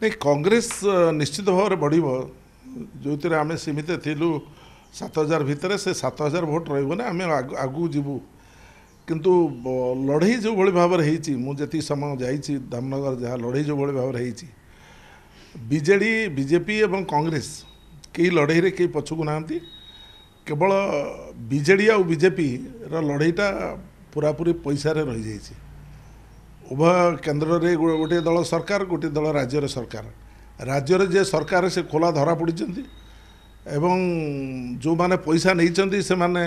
ନାଇଁ କଂଗ୍ରେସ ନିଶ୍ଚିତ ଭାବରେ ବଢ଼ିବ ଯେଉଁଥିରେ ଆମେ ସୀମିତ ଥିଲୁ ସାତ ହଜାର ଭିତରେ ସେ ସାତ ହଜାର ଭୋଟ ରହିବ ନା ଆମେ ଆଗକୁ ଯିବୁ କିନ୍ତୁ ଲଢ଼େଇ ଯେଉଁଭଳି ଭାବରେ ହେଇଛି ମୁଁ ଯେତିକି ସମୟ ଯାଇଛି ଧାମନଗର ଯାହା ଲଢ଼େଇ ଯେଉଁଭଳି ଭାବରେ ହେଇଛି ବିଜେଡ଼ି ବିଜେପି ଏବଂ କଂଗ୍ରେସ କେହି ଲଢ଼େଇରେ କେହି ପଛକୁ ନାହାନ୍ତି କେବଳ ବିଜେଡ଼ି ଆଉ ବିଜେପିର ଲଢ଼େଇଟା ପୁରାପୁରି ପଇସାରେ ରହିଯାଇଛି ଉଭୟ କେନ୍ଦ୍ରରେ ଗୋଟିଏ ଦଳ ସରକାର ଗୋଟିଏ ଦଳ ରାଜ୍ୟର ସରକାର ରାଜ୍ୟରେ ଯେ ସରକାର ସେ ଖୋଲା ଧରା ପଡ଼ିଛନ୍ତି ଏବଂ ଯେଉଁମାନେ ପଇସା ନେଇଛନ୍ତି ସେମାନେ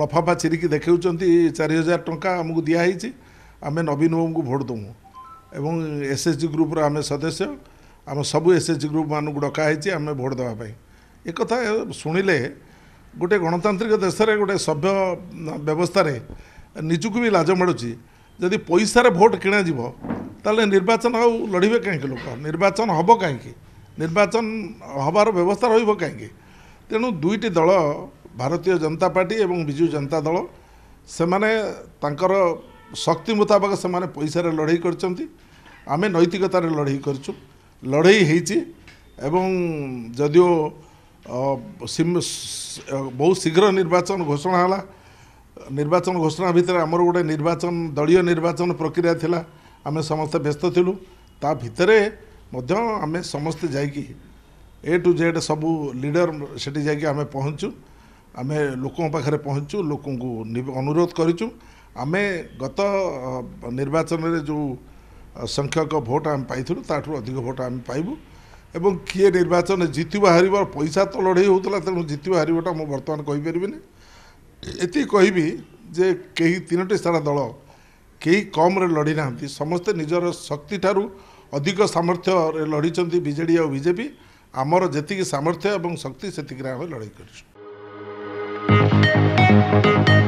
ଲଫାଫା ଚିରିକି ଦେଖାଉଛନ୍ତି ଚାରି ହଜାର ଟଙ୍କା ଆମକୁ ଦିଆହେଇଛି ଆମେ ନବୀନ ବାବୁଙ୍କୁ ଭୋଟ୍ ଦେବୁ ଏବଂ ଏସ୍ ଏଚ୍ ଜି ଗ୍ରୁପ୍ର ଆମେ ସଦସ୍ୟ ଆମ ସବୁ ଏସ୍ ଏଚ୍ ଜି ଗ୍ରୁପ୍ମାନଙ୍କୁ ଡକା ହେଇଛି ଆମେ ଭୋଟ୍ ଦେବା ପାଇଁ ଏ କଥା ଶୁଣିଲେ ଗୋଟେ ଗଣତାନ୍ତ୍ରିକ ଦେଶରେ ଗୋଟେ ସଭ୍ୟ ବ୍ୟବସ୍ଥାରେ ନିଜକୁ ବି ଲାଜ ମିଳୁଛି ଯଦି ପଇସାରେ ଭୋଟ୍ କିଣାଯିବ ତାହେଲେ ନିର୍ବାଚନ ଆଉ ଲଢ଼ିବେ କାହିଁକି ଲୋକ ନିର୍ବାଚନ ହେବ କାହିଁକି ନିର୍ବାଚନ ହେବାର ବ୍ୟବସ୍ଥା ରହିବ କାହିଁକି ତେଣୁ ଦୁଇଟି ଦଳ ଭାରତୀୟ ଜନତା ପାର୍ଟି ଏବଂ ବିଜୁ ଜନତା ଦଳ ସେମାନେ ତାଙ୍କର ଶକ୍ତି ମୁତାବକ ସେମାନେ ପଇସାରେ ଲଢ଼େଇ କରିଛନ୍ତି ଆମେ ନୈତିକତାରେ ଲଢ଼େଇ କରିଛୁ ଲଢ଼େଇ ହେଇଛି ଏବଂ ଯଦିଓ ବହୁତ ଶୀଘ୍ର ନିର୍ବାଚନ ଘୋଷଣା ହେଲା ନିର୍ବାଚନ ଘୋଷଣା ଭିତରେ ଆମର ଗୋଟେ ନିର୍ବାଚନ ଦଳୀୟ ନିର୍ବାଚନ ପ୍ରକ୍ରିୟା ଥିଲା ଆମେ ସମସ୍ତେ ବ୍ୟସ୍ତ ଥିଲୁ ତା ଭିତରେ ମଧ୍ୟ ଆମେ ସମସ୍ତେ ଯାଇକି ଏ ଟୁ ଜେଡ୍ ସବୁ ଲିଡ଼ର ସେଠି ଯାଇକି ଆମେ ପହଞ୍ଚୁ ଆମେ ଲୋକଙ୍କ ପାଖରେ ପହଞ୍ଚୁ ଲୋକଙ୍କୁ ଅନୁରୋଧ କରିଛୁ ଆମେ ଗତ ନିର୍ବାଚନରେ ଯେଉଁ ସଂଖ୍ୟକ ଭୋଟ୍ ଆମେ ପାଇଥିଲୁ ତାଠୁ ଅଧିକ ଭୋଟ୍ ଆମେ ପାଇବୁ ଏବଂ କିଏ ନିର୍ବାଚନ ଜିତିବ ହାରିବ ପଇସା ତ ଲଢ଼େଇ ହେଉଥିଲା ତେଣୁ ଜିତିବ ହାରିବାଟା ମୁଁ ବର୍ତ୍ତମାନ କହିପାରିବିନି ଏତିକି କହିବି ଯେ କେହି ତିନୋଟି ସାରା ଦଳ କେହି କମ୍ରେ ଲଢ଼ି ନାହାନ୍ତି ସମସ୍ତେ ନିଜର ଶକ୍ତିଠାରୁ ଅଧିକ ସାମର୍ଥ୍ୟରେ ଲଢ଼ିଛନ୍ତି ବିଜେଡ଼ି ଆଉ ବିଜେପି ଆମର ଯେତିକି ସାମର୍ଥ୍ୟ ଏବଂ ଶକ୍ତି ସେତିକିରେ ଆମେ ଲଢ଼େଇ କରିଛୁ